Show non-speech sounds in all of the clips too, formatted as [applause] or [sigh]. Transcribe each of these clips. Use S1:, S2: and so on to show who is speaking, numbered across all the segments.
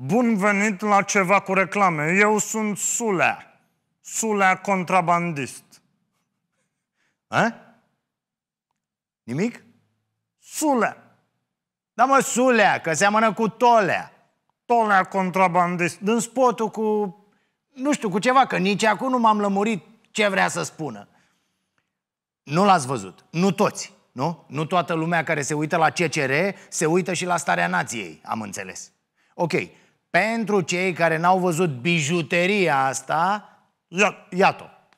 S1: Bun venit la ceva cu reclame. Eu sunt Sulea. Sulea contrabandist. A? Nimic? Sulea. Da mă, Sulea, că seamănă cu Tolea. Tolea contrabandist. Din spotul cu... Nu știu, cu ceva, că nici acum nu m-am lămurit ce vrea să spună. Nu l-ați văzut. Nu toți, nu? Nu toată lumea care se uită la CCR se uită și la starea nației, am înțeles. Ok, pentru cei care n-au văzut bijuteria asta, iată.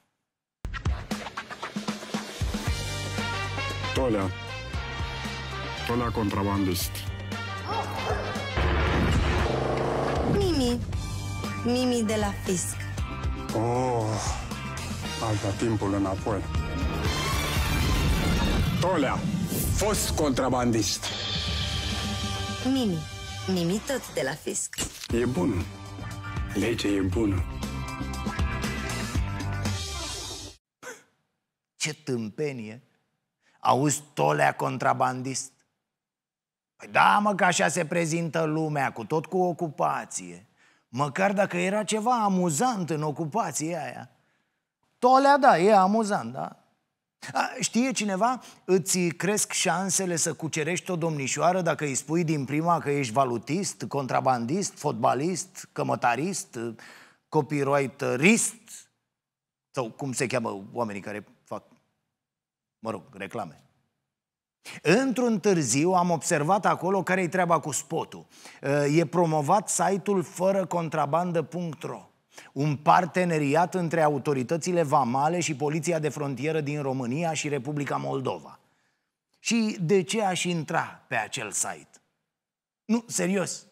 S1: Tolea. Tolea contrabandist. Mimi. Mimi de la fisc. Oh, alta timpul înapoi. Tolea, fost contrabandist. Mimi. Mimi tot de la fisc. E bun. Legea e bună. Ce tâmpenie! Auzi tolea contrabandist. Păi da, mă, că așa se prezintă lumea, cu tot cu ocupație. Măcar dacă era ceva amuzant în ocupația aia. Tolea, da, e amuzant, da? A, știe cineva? Îți cresc șansele să cucerești o domnișoară dacă îi spui din prima că ești valutist, contrabandist, fotbalist, cămătarist, copywriterist sau cum se cheamă oamenii care fac, mă rog, reclame. Într-un târziu am observat acolo care-i treaba cu spotul. E promovat site-ul fără contrabandă.ro un parteneriat între autoritățile vamale și Poliția de Frontieră din România și Republica Moldova. Și de ce aș intra pe acel site? Nu, serios.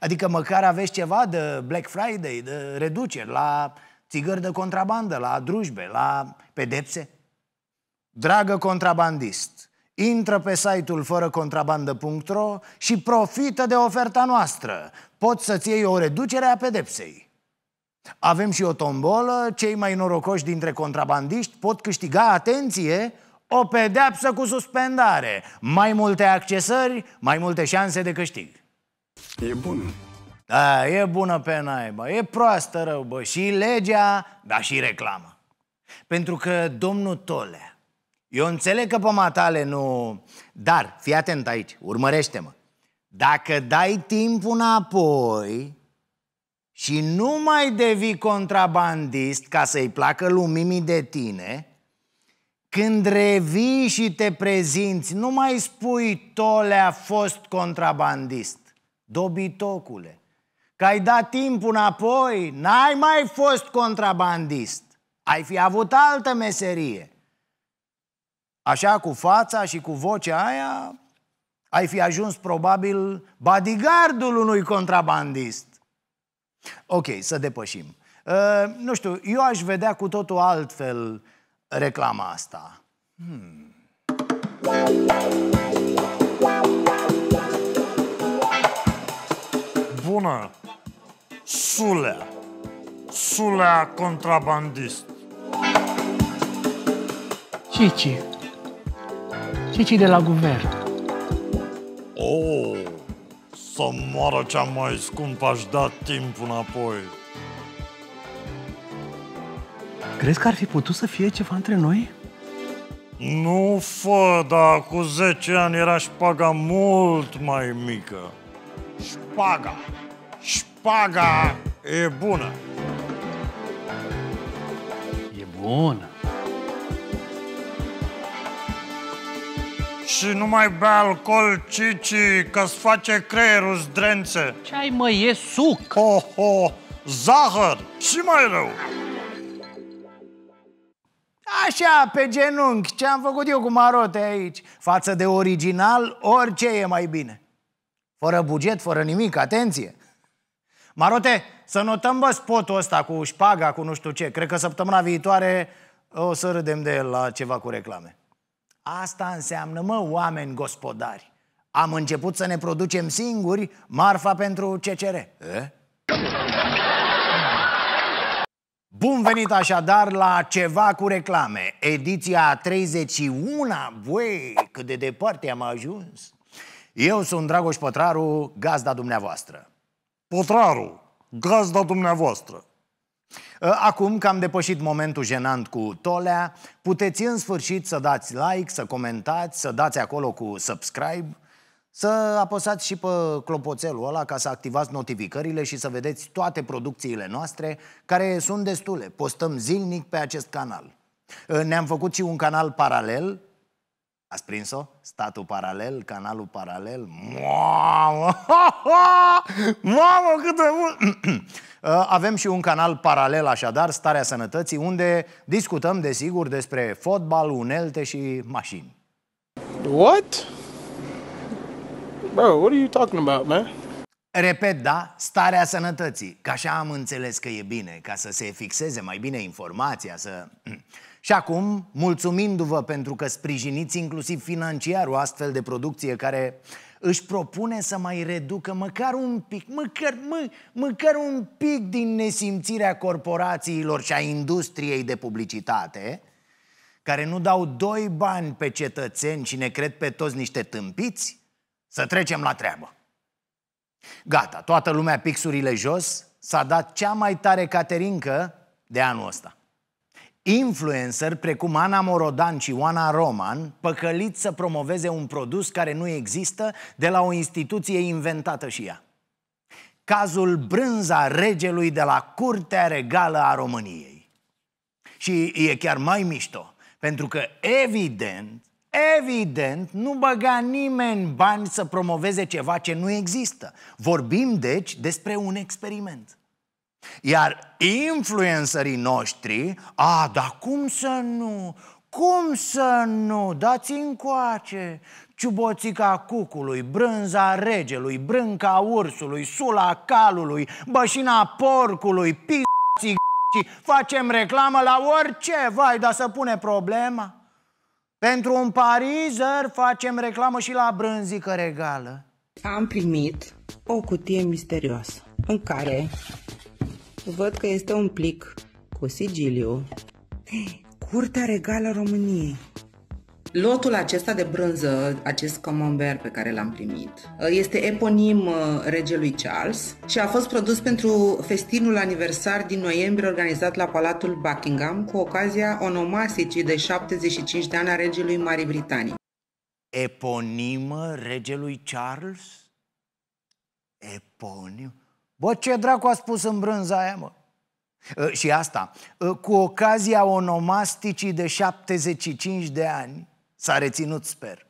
S1: Adică măcar aveți ceva de Black Friday, de reduceri la țigări de contrabandă, la drujbe, la pedepse? Dragă contrabandist, intră pe site-ul fără contrabandă.ro și profită de oferta noastră. Poți să-ți iei o reducere a pedepsei. Avem și o tombolă, cei mai norocoși dintre contrabandiști pot câștiga, atenție, o pedeapsă cu suspendare, mai multe accesări, mai multe șanse de câștig. E bun. Da, e bună pe naiba, e proastă rău, bă, și legea, dar și reclama. Pentru că domnul Tolea, eu înțeleg că pe matale nu... Dar, fii atent aici, urmărește-mă. Dacă dai timp înapoi, și nu mai devii contrabandist ca să-i placă lumimii de tine, când revii și te prezinți, nu mai spui Tole a fost contrabandist, dobitocule, că ai dat timp înapoi, n-ai mai fost contrabandist, ai fi avut altă meserie. Așa cu fața și cu vocea aia, ai fi ajuns probabil bodyguardul unui contrabandist. Ok, să depășim. Uh, nu știu, eu aș vedea cu totul altfel reclama asta. Hmm. Bună! Sulea! Sulea contrabandist! Cici! Cici de la guvern! Oh! Să moară cea mai scumpă, aș da timp înapoi. Crezi că ar fi putut să fie ceva între noi? Nu fă, dar cu 10 ani era șpaga mult mai mică. Șpaga! Șpaga e bună! E bună! și nu mai bea alcool, cici, că-ți face creierul zdrențe. Ce ai, mă, e suc! Ho, ho, zahăr și mai rău! Așa, pe genunchi, ce am făcut eu cu marote aici. Față de original, orice e mai bine. Fără buget, fără nimic, atenție. Marote, să notăm bă spotul ăsta cu șpaga, cu nu știu ce. Cred că săptămâna viitoare o să râdem de el la ceva cu reclame. Asta înseamnă, mă, oameni gospodari. Am început să ne producem singuri marfa pentru CCR. E? Bun venit așadar la Ceva cu reclame, ediția 31 Băi, cât de departe am ajuns Eu sunt Dragoș Pătraru, gazda dumneavoastră Pătraru, gazda dumneavoastră Ă, acum că am depășit momentul jenant cu Tolea, puteți în sfârșit să dați like, să comentați, să dați acolo cu subscribe, să apăsați și pe clopoțelul ăla ca să activați notificările și să vedeți toate producțiile noastre, care sunt destule, postăm zilnic pe acest canal. Ă, ne-am făcut și un canal paralel Ați prins-o? Statul paralel, canalul paralel. Mamă! [laughs] Mamă, cât de mult! [clears throat] Uh, avem și un canal paralel, așadar, Starea Sănătății, unde discutăm, desigur, despre fotbal, unelte și mașini. What? Bro, what are you talking about, man? Repet, da, starea sănătății. ca așa am înțeles că e bine, ca să se fixeze mai bine informația, să [clears throat] Și acum, mulțumindu-vă pentru că sprijiniți inclusiv financiar o astfel de producție care își propune să mai reducă măcar un pic, măcar, mă, măcar un pic din nesimțirea corporațiilor și a industriei de publicitate, care nu dau doi bani pe cetățeni și ne cred pe toți niște tâmpiți, să trecem la treabă. Gata, toată lumea pixurile jos, s-a dat cea mai tare caterincă de anul ăsta influencer precum Ana Morodan și Oana Roman păcălit să promoveze un produs care nu există de la o instituție inventată și ea. Cazul brânza regelui de la Curtea Regală a României. Și e chiar mai mișto, pentru că evident, evident, nu băga nimeni bani să promoveze ceva ce nu există. Vorbim deci despre un experiment. Iar influencerii noștri, a, dar cum să nu? Cum să nu? Dați încoace! Ciuboțica cucului, brânza regelui, brânca ursului, sula calului, bășina porcului, pisații facem reclamă la orice, vai, dar să pune problema. Pentru un parizer facem reclamă și la brânzică regală. Am primit o cutie misterioasă în care Văd că este un plic cu sigiliu. Curtea Regală României. Lotul acesta de brânză, acest camembert pe care l-am primit, este eponim uh, regelui Charles și a fost produs pentru festinul aniversar din noiembrie organizat la Palatul Buckingham cu ocazia onomasticii de 75 de ani a regelui Marii Britanii. Eponimă regelui Charles? Eponim? Bă, ce dracu a spus în brânza aia, mă? Ă, și asta, ă, cu ocazia onomasticii de 75 de ani, s-a reținut, sper.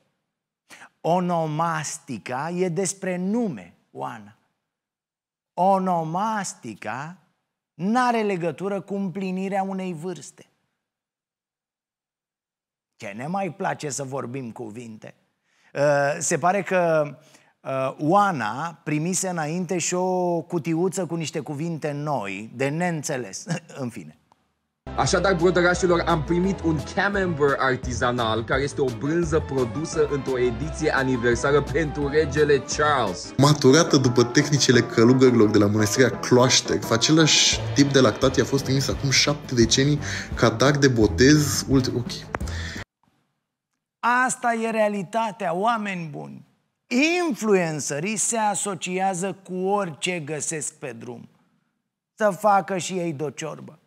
S1: Onomastica e despre nume, Oana. Onomastica n-are legătură cu împlinirea unei vârste. Ce ne mai place să vorbim cuvinte? Ă, se pare că Uh, Oana primise înainte și o cutiuță cu niște cuvinte noi, de neînțeles. [laughs] În fine. Așadar, brodărașilor, am primit un camembert artizanal, care este o brânză produsă într-o ediție aniversară pentru regele Charles. Maturată după tehnicile călugărilor de la mănăstirea Cloaștec, același tip de i a fost trimis acum șapte decenii ca dar de botez ultra... Okay. Asta e realitatea, oameni buni. Influencerii se asociază cu orice găsesc pe drum. Să facă și ei dociorbă.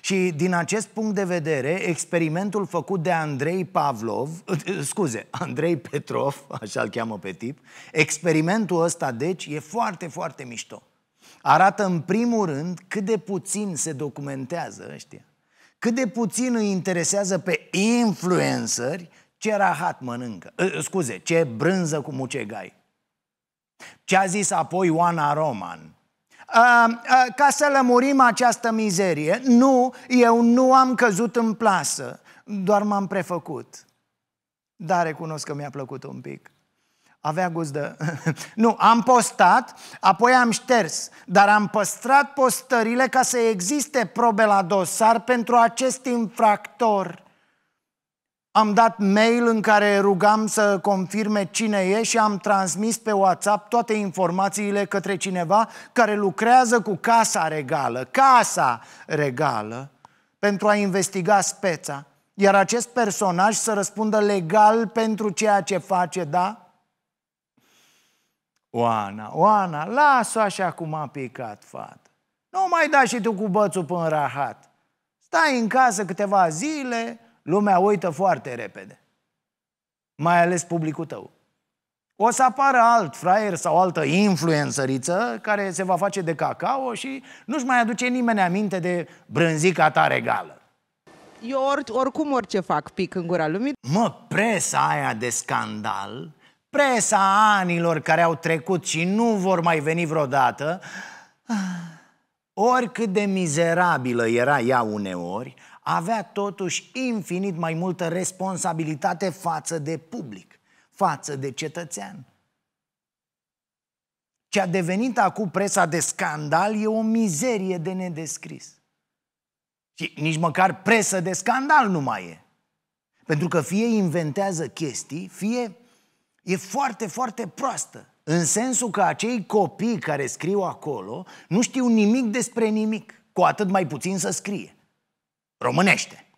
S1: Și din acest punct de vedere, experimentul făcut de Andrei Pavlov, [laughs] scuze, Andrei Petrov, așa îl cheamă pe tip, experimentul ăsta, deci, e foarte, foarte mișto. Arată, în primul rând, cât de puțin se documentează ăștia, cât de puțin îi interesează pe influenceri ce rahat mănâncă, scuze, ce brânză cu mucegai. Ce a zis apoi Oana Roman? A, a, ca să lămurim această mizerie, nu, eu nu am căzut în plasă, doar m-am prefăcut. Dar recunosc că mi-a plăcut un pic. Avea gust de... [laughs] nu, am postat, apoi am șters, dar am păstrat postările ca să existe probe la dosar pentru acest infractor am dat mail în care rugam să confirme cine e și am transmis pe WhatsApp toate informațiile către cineva care lucrează cu Casa Regală, Casa Regală, pentru a investiga speța. Iar acest personaj să răspundă legal pentru ceea ce face, da? Oana, Oana, las-o așa cum a picat, fată. Nu mai da și tu cu bățul până rahat. Stai în casă câteva zile, Lumea uită foarte repede. Mai ales publicul tău. O să apară alt fraier sau altă influențăriță care se va face de cacao și nu-și mai aduce nimeni aminte de brânzica ta regală. Eu or, oricum orice fac pic în gura lumii. Mă, presa aia de scandal, presa anilor care au trecut și nu vor mai veni vreodată, ah, oricât de mizerabilă era ea uneori, avea totuși infinit mai multă responsabilitate față de public, față de cetățean. Ce a devenit acum presa de scandal e o mizerie de nedescris. Și nici măcar presă de scandal nu mai e. Pentru că fie inventează chestii, fie e foarte, foarte proastă. În sensul că acei copii care scriu acolo nu știu nimic despre nimic, cu atât mai puțin să scrie românește.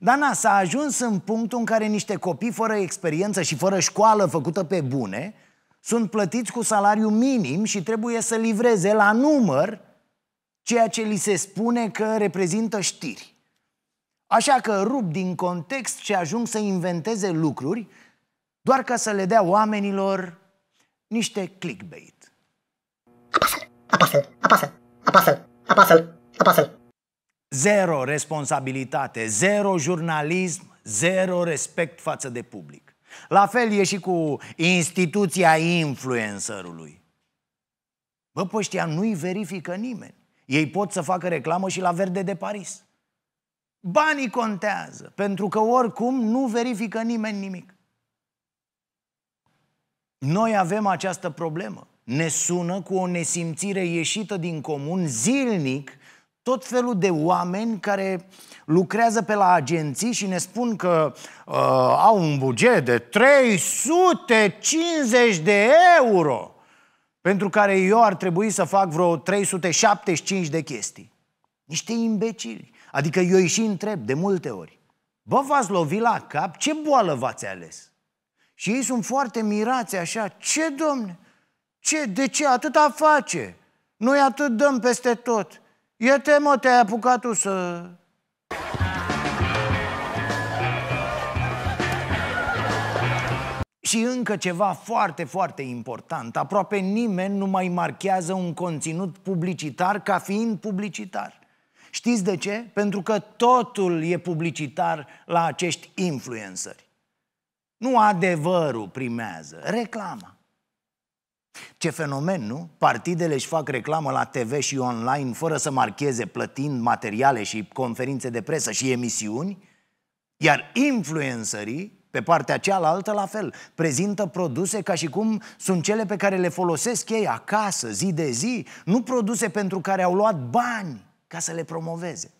S1: Dana s-a ajuns în punctul în care niște copii fără experiență și fără școală făcută pe bune sunt plătiți cu salariu minim și trebuie să livreze la număr ceea ce li se spune că reprezintă știri. Așa că rup din context și ajung să inventeze lucruri doar ca să le dea oamenilor niște clickbait. apasă apasă-l, apasă-l, apasă-l, apasă-l, apasă-l. Zero responsabilitate, zero jurnalism, zero respect față de public. La fel e și cu instituția influencerului. Bă, pe ăștia nu-i verifică nimeni. Ei pot să facă reclamă și la Verde de Paris. Banii contează, pentru că oricum nu verifică nimeni nimic. Noi avem această problemă. Ne sună cu o nesimțire ieșită din comun zilnic tot felul de oameni care lucrează pe la agenții și ne spun că uh, au un buget de 350 de euro, pentru care eu ar trebui să fac vreo 375 de chestii. Niște imbecili. Adică eu îi și întreb de multe ori. Bă, v-ați lovit la cap? Ce boală v-ați ales? Și ei sunt foarte mirați așa. Ce, domne? Ce? De ce? Atâta face? Noi atât dăm peste tot. Iete mă, te-ai apucat tu să... Și încă ceva foarte, foarte important. Aproape nimeni nu mai marchează un conținut publicitar ca fiind publicitar. Știți de ce? Pentru că totul e publicitar la acești influenceri. Nu adevărul primează, reclama. Ce fenomen, nu? Partidele își fac reclamă la TV și online fără să marcheze, plătind materiale și conferințe de presă și emisiuni, iar influencerii, pe partea cealaltă, la fel, prezintă produse ca și cum sunt cele pe care le folosesc ei acasă, zi de zi, nu produse pentru care au luat bani ca să le promoveze.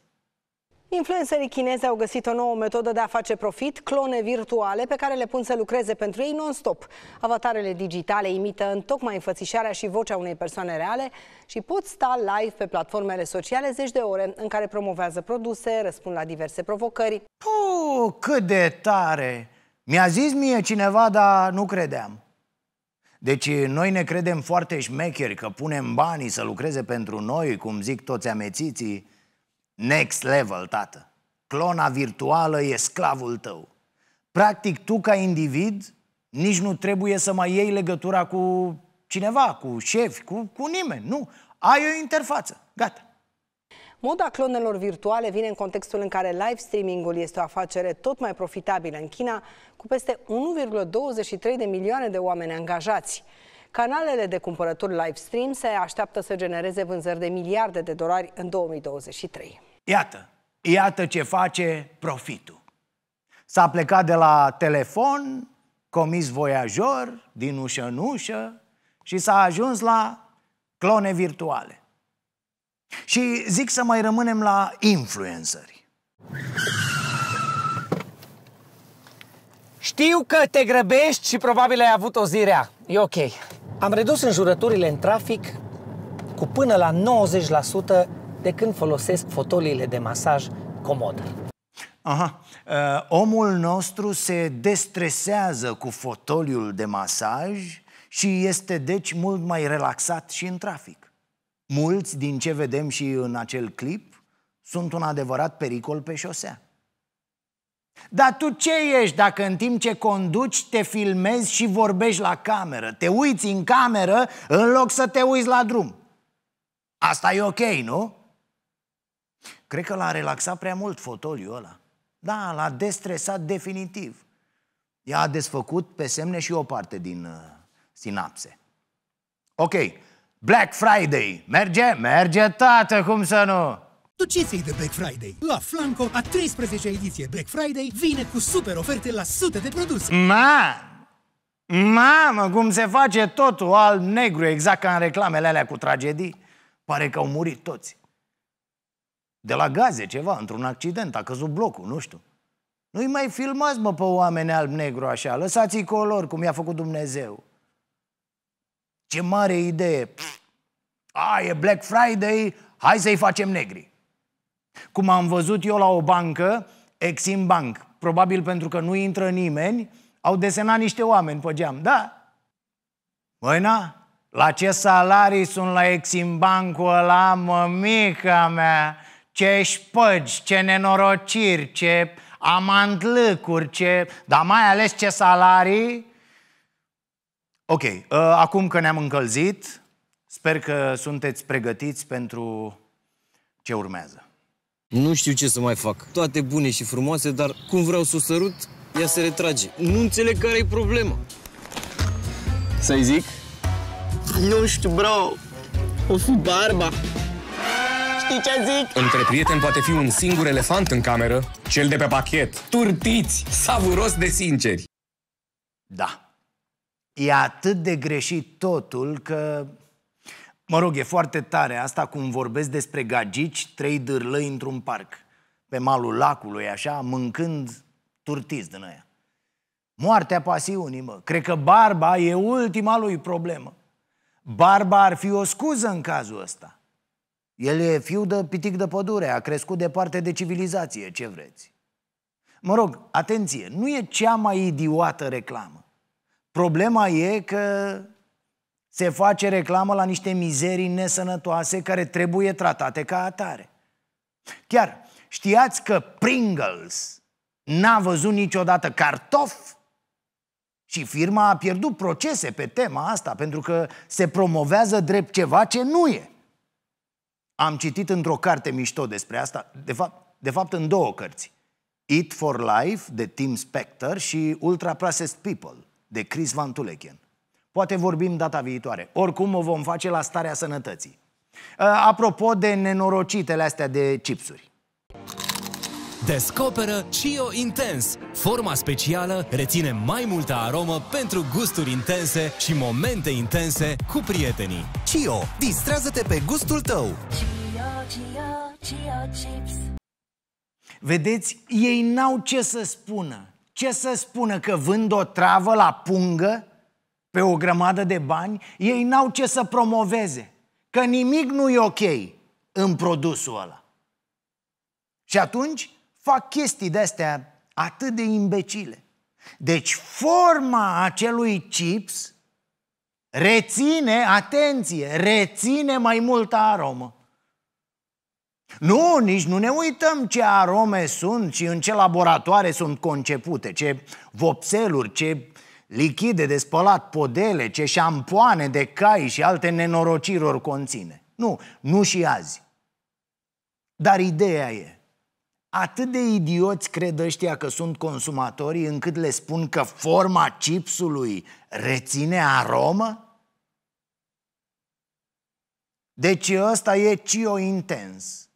S1: Influencerii chinezi au găsit o nouă metodă de a face profit, clone virtuale pe care le pun să lucreze pentru ei non-stop. Avatarele digitale imită în tocmai înfățișarea și vocea unei persoane reale și pot sta live pe platformele sociale zeci de ore în care promovează produse, răspund la diverse provocări. Oh, cât de tare! Mi-a zis mie cineva, dar nu credeam. Deci noi ne credem foarte șmecheri că punem banii să lucreze pentru noi, cum zic toți amețiții, Next level, tată. Clona virtuală e sclavul tău. Practic, tu ca individ nici nu trebuie să mai iei legătura cu cineva, cu șefi, cu, cu nimeni. Nu. Ai o interfață. Gata. Moda clonelor virtuale vine în contextul în care live streamingul este o afacere tot mai profitabilă în China, cu peste 1,23 de milioane de oameni angajați. Canalele de cumpărături live stream se așteaptă să genereze vânzări de miliarde de dolari în 2023. Iată, iată ce face profitul. S-a plecat de la telefon, comis voiajor, din ușă în ușă și s-a ajuns la clone virtuale. Și zic să mai rămânem la influenceri. Știu că te grăbești și probabil ai avut o zi rea. E ok. Am redus jurăturile în trafic cu până la 90% de când folosesc fotoliile de masaj comod. Aha. Eh, omul nostru se destresează cu fotoliul de masaj și este deci mult mai relaxat și în trafic. Mulți din ce vedem și în acel clip sunt un adevărat pericol pe șosea. Dar tu ce ești dacă în timp ce conduci te filmezi și vorbești la cameră? Te uiți în cameră în loc să te uiți la drum. Asta e ok, nu? Cred că l-a relaxat prea mult fotoliul ăla. Da, l-a destresat definitiv. Ea a desfăcut pe semne și o parte din uh, sinapse. Ok, Black Friday. Merge? Merge, tată, cum să nu? Tu ce ți de Black Friday? La Flanco, a 13-a ediție Black Friday vine cu super oferte la sute de produse. Ma! Mamă, cum se face totul al negru exact ca în reclamele alea cu tragedii. Pare că au murit toți de la gaze ceva, într-un accident, a căzut blocul, nu știu. Nu-i mai filmați, mă, pe oameni alb-negru așa, lăsați-i color, cum i-a făcut Dumnezeu. Ce mare idee! Pff. A, e Black Friday, hai să-i facem negri. Cum am văzut eu la o bancă, Exim Bank, probabil pentru că nu intră nimeni, au desenat niște oameni pe geam, da? Băi, na, la ce salarii sunt la Exim bankul ăla, mămica mea? ce șpăgi, ce nenorociri, ce amandlăcuri, ce... dar mai ales ce salarii. Ok, uh, acum că ne-am încălzit, sper că sunteți pregătiți pentru ce urmează. Nu știu ce să mai fac. Toate bune și frumoase, dar cum vreau să o sărut, ea se retrage. Nu înțeleg care e problema. Să-i zic? Nu știu, bro. O fi barba știi ce zic? Între prieteni poate fi un singur elefant în cameră, cel de pe pachet. Turtiți, savuros de sinceri. Da. E atât de greșit totul că... Mă rog, e foarte tare asta cum vorbesc despre gagici, trei dârlăi într-un parc, pe malul lacului, așa, mâncând turtiți din aia. Moartea pasiunii, mă. Cred că barba e ultima lui problemă. Barba ar fi o scuză în cazul ăsta. El e fiu de pitic de pădure, a crescut departe de civilizație, ce vreți. Mă rog, atenție, nu e cea mai idiotă reclamă. Problema e că se face reclamă la niște mizerii nesănătoase care trebuie tratate ca atare. Chiar, știați că Pringles n-a văzut niciodată cartof? Și firma a pierdut procese pe tema asta pentru că se promovează drept ceva ce nu e. Am citit într-o carte mișto despre asta, de fapt, de fapt în două cărți. Eat for Life de Tim Spector și Ultra Processed People de Chris Van Tuleken. Poate vorbim data viitoare. Oricum o vom face la starea sănătății. Uh, apropo de nenorocitele astea de chipsuri. Descoperă Cio Intens, forma specială reține mai multă aromă pentru gusturi intense și momente intense cu prietenii. Cio, distrează-te pe gustul tău! Cio, Cio, Cio Chips Vedeți, ei n-au ce să spună. Ce să spună că vând o travă la pungă pe o grămadă de bani? Ei n-au ce să promoveze. Că nimic nu e ok în produsul ăla. Și atunci fac chestii de-astea atât de imbecile. Deci forma acelui chips reține, atenție, reține mai multă aromă. Nu, nici nu ne uităm ce arome sunt și în ce laboratoare sunt concepute, ce vopseluri, ce lichide de spălat podele, ce șampoane de cai și alte nenorocirori conține. Nu, nu și azi. Dar ideea e, Atât de idioți cred ăștia că sunt consumatorii încât le spun că forma chipsului reține aromă? Deci ăsta e cio intens.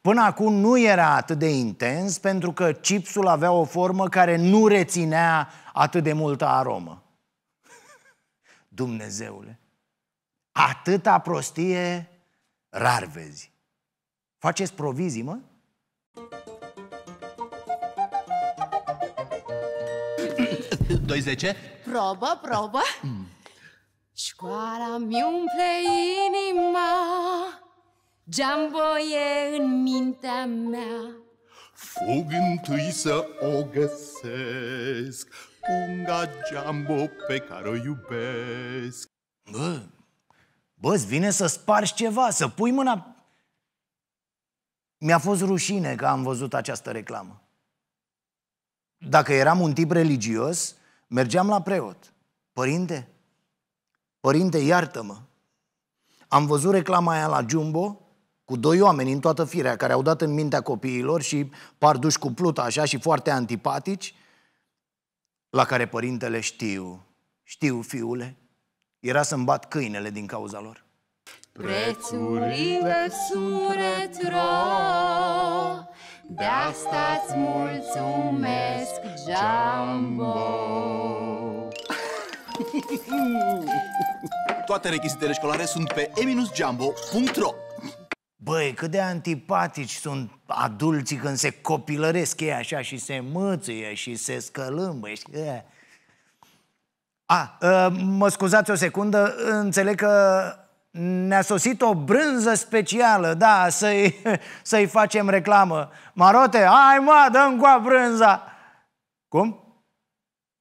S1: Până acum nu era atât de intens pentru că chipsul avea o formă care nu reținea atât de multă aromă. Dumnezeule, atâta prostie rar vezi. Faceți provizii, mă? 20? Probă, probă. Mm. Școala mi umple inima, Jamboie în mintea mea. Fug întâi să o găsesc, Punga Jambo pe care o iubesc. Bă, bă vine să spargi ceva, să pui mâna... Mi-a fost rușine că am văzut această reclamă. Dacă eram un tip religios, Mergeam la preot. Părinte, părinte, iartă-mă. Am văzut reclama aia la Jumbo cu doi oameni în toată firea care au dat în mintea copiilor și par duși cu pluta așa și foarte antipatici, la care părintele știu, știu fiule, era să-mi bat câinele din cauza lor. Prețurile suretra de asta îți mulțumesc, Jumbo Toate rechizitele școlare sunt pe eminusjumbo.ro Băi, cât de antipatici sunt adulții când se copilăresc ei așa și se mâțâie și se scălâmbă. A, ă, mă scuzați o secundă, înțeleg că ne-a sosit o brânză specială, da, să-i, [laughs] să-i facem reclamă. Marote, ai mă, dă cu brânza! Cum?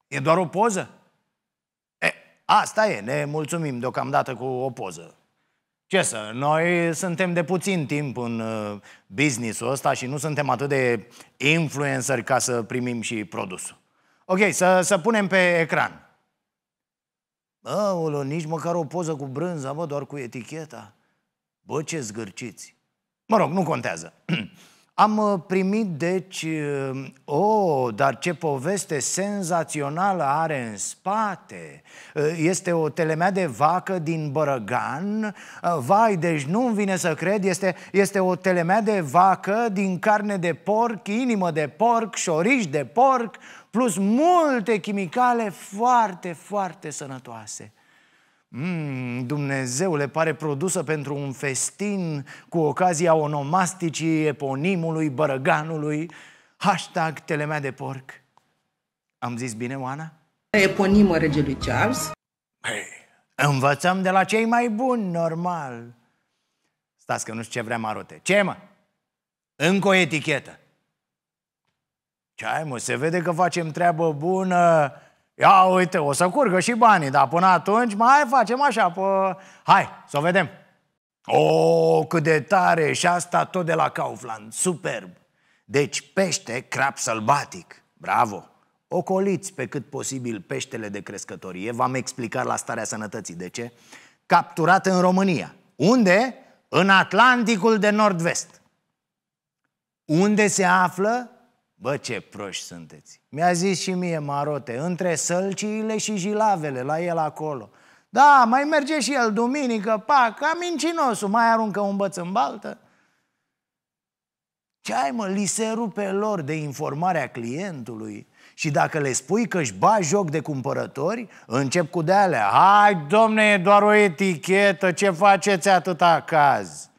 S1: E doar o poză? E, asta e, ne mulțumim deocamdată cu o poză. Ce să, noi suntem de puțin timp în uh, businessul ăsta și nu suntem atât de influenceri ca să primim și produsul. Ok, să, să punem pe ecran. Aolo, nici măcar o poză cu brânza, mă, doar cu eticheta. Bă, ce zgârciți! Mă rog, nu contează. [clears throat] Am uh, primit, deci, uh, o, oh, dar ce poveste senzațională are în spate. Uh, este o telemea de vacă din Bărăgan. Vai, deci nu-mi vine să cred, este, este o telemea de vacă din carne de porc, inimă de porc, șoriș de porc, plus multe chimicale foarte, foarte sănătoase. Mm, Dumnezeu le pare produsă pentru un festin cu ocazia onomasticii eponimului Bărăganului, hashtag telemea de porc. Am zis bine, Oana? Eponimă regelui Charles. Hey, învățăm de la cei mai buni, normal. Stați că nu știu ce vrea Marote. Ce, mă? Încă o etichetă. Ce ai mă, se vede că facem treabă bună. Ia uite, o să curgă și banii, dar până atunci mai facem așa, pă... Hai, să o vedem. O, oh, cât de tare! Și asta tot de la Kaufland. Superb! Deci pește crap sălbatic. Bravo! Ocoliți pe cât posibil peștele de crescătorie. V-am explicat la starea sănătății. De ce? Capturat în România. Unde? În Atlanticul de Nord-Vest. Unde se află? Bă, ce proști sunteți! Mi-a zis și mie Marote, între sălciile și jilavele, la el acolo. Da, mai merge și el duminică, pa, ca mincinosul, mai aruncă un băț în baltă. Ce ai, mă, li se rupe lor de informarea clientului. Și dacă le spui că își ba joc de cumpărători, încep cu de alea. Hai, domne, e doar o etichetă, ce faceți atâta caz?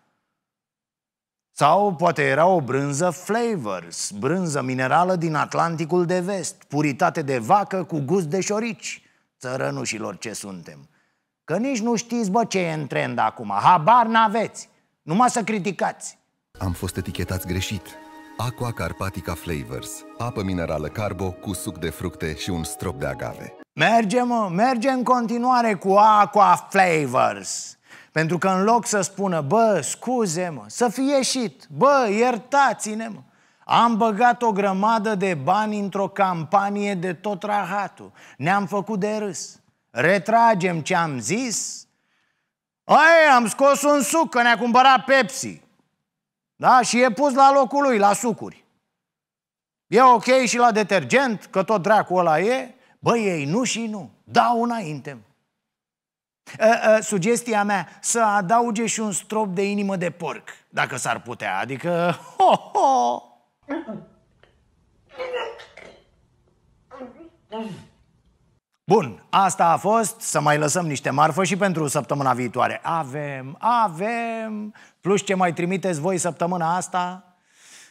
S1: Sau poate era o brânză flavors, brânză minerală din Atlanticul de vest, puritate de vacă cu gust de șorici. Țărănușilor ce suntem! Că nici nu știți, bă, ce e în trend acum. Habar n-aveți. Numai să criticați. Am fost etichetați greșit. Aqua Carpatica Flavors. Apă minerală carbo cu suc de fructe și un strop de agave. Mergem, mergem în continuare cu Aqua Flavors. Pentru că în loc să spună, bă, scuze mă, să fie ieșit, bă, iertați-ne mă, am băgat o grămadă de bani într-o campanie de tot rahatul. Ne-am făcut de râs. Retragem ce am zis. Ai, am scos un suc, că ne-a cumpărat Pepsi. Da? Și e pus la locul lui, la sucuri. E ok și la detergent, că tot dracul ăla e. Băi, ei nu și nu. Dau înainte. Ă, ă, sugestia mea, să adauge și un strop de inimă de porc, dacă s-ar putea, adică... Ho, ho! Bun, asta a fost, să mai lăsăm niște marfă și pentru săptămâna viitoare. Avem, avem, plus ce mai trimiteți voi săptămâna asta?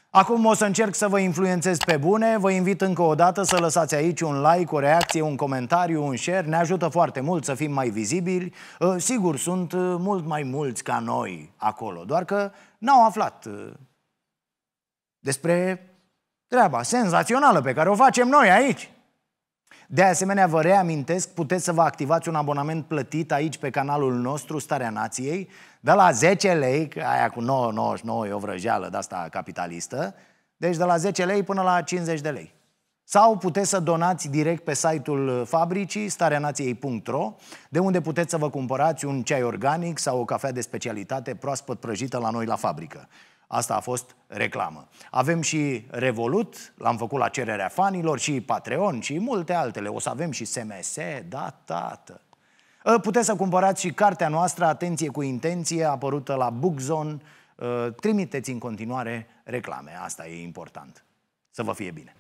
S1: Acum o să încerc să vă influențez pe bune. Vă invit încă o dată să lăsați aici un like, o reacție, un comentariu, un share. Ne ajută foarte mult să fim mai vizibili. Uh, sigur, sunt uh, mult mai mulți ca noi acolo, doar că n-au aflat uh, despre treaba senzațională pe care o facem noi aici. De asemenea, vă reamintesc, puteți să vă activați un abonament plătit aici pe canalul nostru, Starea Nației, de la 10 lei, aia cu 9,99 e o vrăjeală de asta capitalistă, deci de la 10 lei până la 50 de lei. Sau puteți să donați direct pe site-ul fabricii, stareanației.ro, de unde puteți să vă cumpărați un ceai organic sau o cafea de specialitate proaspăt prăjită la noi la fabrică. Asta a fost reclamă. Avem și Revolut, l-am făcut la cererea fanilor, și Patreon, și multe altele. O să avem și SMS, da, tată. Ă, puteți să cumpărați și cartea noastră, Atenție cu intenție, apărută la Bookzone. Ă, trimiteți în continuare reclame, asta e important. Să vă fie bine!